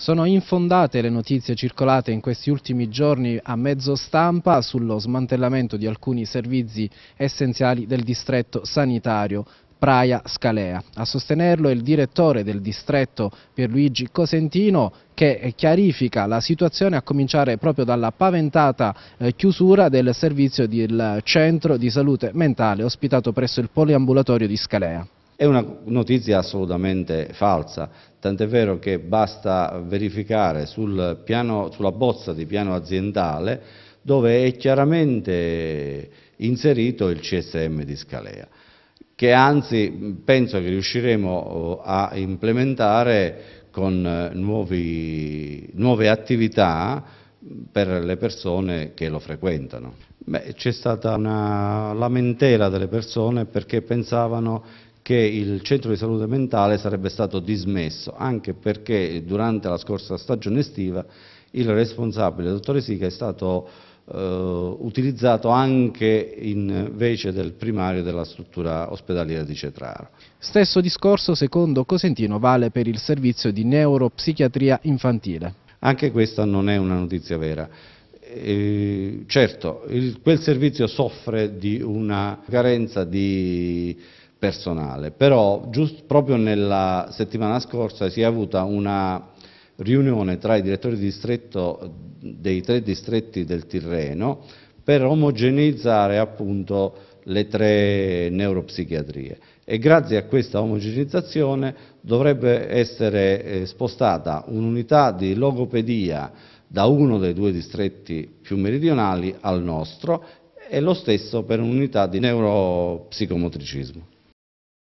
Sono infondate le notizie circolate in questi ultimi giorni a mezzo stampa sullo smantellamento di alcuni servizi essenziali del distretto sanitario. Praia Scalea. A sostenerlo è il direttore del distretto Pierluigi Cosentino che chiarifica la situazione a cominciare proprio dalla paventata eh, chiusura del servizio del centro di salute mentale ospitato presso il poliambulatorio di Scalea. È una notizia assolutamente falsa, tant'è vero che basta verificare sulla bozza di piano aziendale dove è chiaramente inserito il CSM di Scalea, che anzi penso che riusciremo eh, a implementare con eh, nuovi, nuove attività per le persone che lo frequentano. C'è stata una lamentela delle persone perché pensavano che il centro di salute mentale sarebbe stato dismesso, anche perché durante la scorsa stagione estiva il responsabile, il dottore Sica, è stato eh, utilizzato anche invece del primario della struttura ospedaliera di Cetraro. Stesso discorso, secondo Cosentino, vale per il servizio di neuropsichiatria infantile. Anche questa non è una notizia vera. Eh, certo, il, quel servizio soffre di una carenza di personale. Però, proprio nella settimana scorsa si è avuta una riunione tra i direttori di distretto dei tre distretti del Tirreno per omogeneizzare appunto le tre neuropsichiatrie e grazie a questa omogeneizzazione dovrebbe essere eh, spostata un'unità di logopedia da uno dei due distretti più meridionali al nostro e lo stesso per un'unità di neuropsicomotricismo.